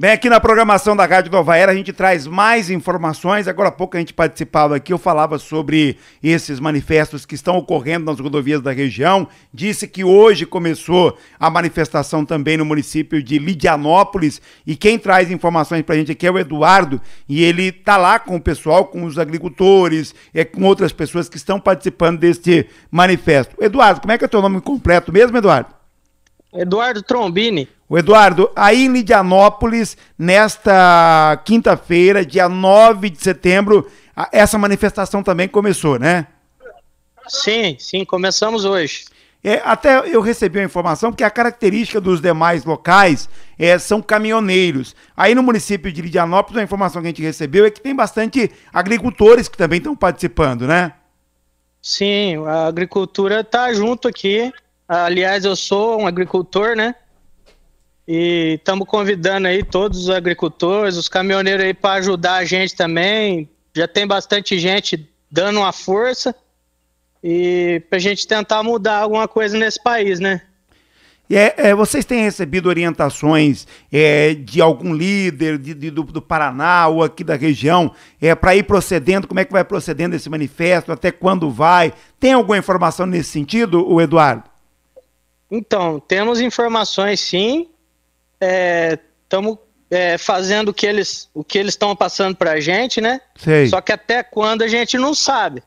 Bem, aqui na programação da Rádio Nova Era a gente traz mais informações. Agora há pouco a gente participava aqui, eu falava sobre esses manifestos que estão ocorrendo nas rodovias da região. Disse que hoje começou a manifestação também no município de Lidianópolis. E quem traz informações para a gente aqui é o Eduardo. E ele está lá com o pessoal, com os agricultores, é, com outras pessoas que estão participando deste manifesto. Eduardo, como é que é o teu nome completo mesmo, Eduardo? Eduardo Trombini. O Eduardo, aí em Lidianópolis, nesta quinta-feira, dia 9 de setembro, essa manifestação também começou, né? Sim, sim, começamos hoje. É, até eu recebi a informação que a característica dos demais locais é, são caminhoneiros. Aí no município de Lidianópolis, a informação que a gente recebeu é que tem bastante agricultores que também estão participando, né? Sim, a agricultura está junto aqui. Aliás, eu sou um agricultor, né? E estamos convidando aí todos os agricultores, os caminhoneiros aí para ajudar a gente também. Já tem bastante gente dando uma força e para a gente tentar mudar alguma coisa nesse país, né? É, é, vocês têm recebido orientações é, de algum líder de, de, do, do, Paraná ou aqui da região é, para ir procedendo? Como é que vai procedendo esse manifesto? Até quando vai? Tem alguma informação nesse sentido, o Eduardo? Então, temos informações sim estamos é, é, fazendo o que eles o que eles estão passando para a gente, né? Sei. Só que até quando a gente não sabe.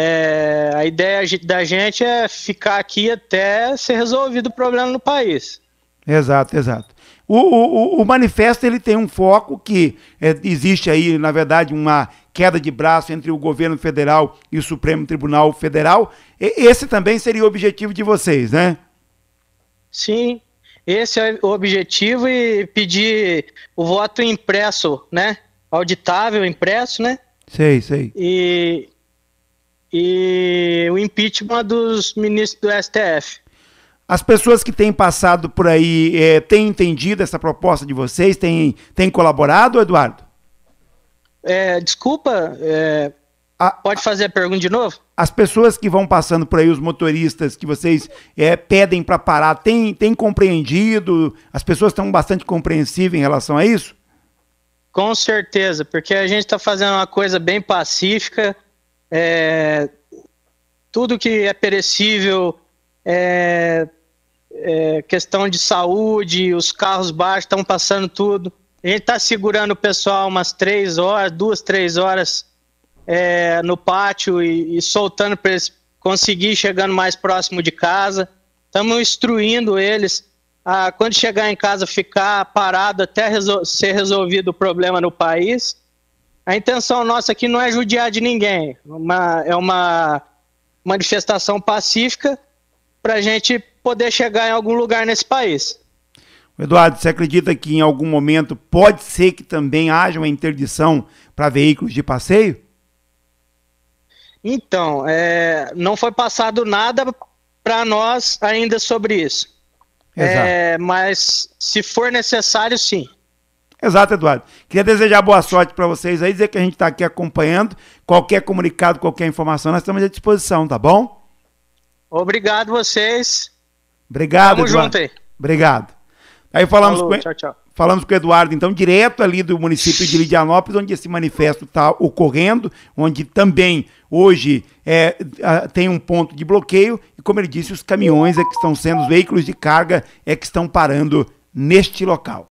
É, a ideia da gente é ficar aqui até ser resolvido o problema no país. Exato, exato. O, o, o manifesto ele tem um foco que é, existe aí, na verdade, uma queda de braço entre o governo federal e o Supremo Tribunal Federal. E, esse também seria o objetivo de vocês, né? Sim, esse é o objetivo e pedir o voto impresso, né? Auditável, impresso, né? Sei, sei. E, e o impeachment dos ministros do STF. As pessoas que têm passado por aí é, têm entendido essa proposta de vocês? Têm, têm colaborado, Eduardo? É, desculpa, é, a, pode fazer a pergunta de novo? as pessoas que vão passando por aí, os motoristas que vocês é, pedem para parar, tem, tem compreendido? As pessoas estão bastante compreensivas em relação a isso? Com certeza, porque a gente está fazendo uma coisa bem pacífica. É, tudo que é perecível, é, é questão de saúde, os carros baixos estão passando tudo. A gente está segurando o pessoal umas três horas, duas, três horas é, no pátio e, e soltando para eles conseguir chegando mais próximo de casa. Estamos instruindo eles a, quando chegar em casa, ficar parado até resol ser resolvido o problema no país. A intenção nossa aqui não é judiar de ninguém, uma, é uma manifestação pacífica para a gente poder chegar em algum lugar nesse país. Eduardo, você acredita que em algum momento pode ser que também haja uma interdição para veículos de passeio? Então, é, não foi passado nada para nós ainda sobre isso. É, mas se for necessário, sim. Exato, Eduardo. Queria desejar boa sorte para vocês aí, dizer que a gente está aqui acompanhando. Qualquer comunicado, qualquer informação, nós estamos à disposição, tá bom? Obrigado vocês. Obrigado, Tamo Eduardo. junto aí. Obrigado. Aí falamos Falou, com... tchau, tchau. Falamos com o Eduardo, então, direto ali do município de Lidianópolis, onde esse manifesto está ocorrendo, onde também hoje é, tem um ponto de bloqueio. E, como ele disse, os caminhões é que estão sendo, os veículos de carga é que estão parando neste local.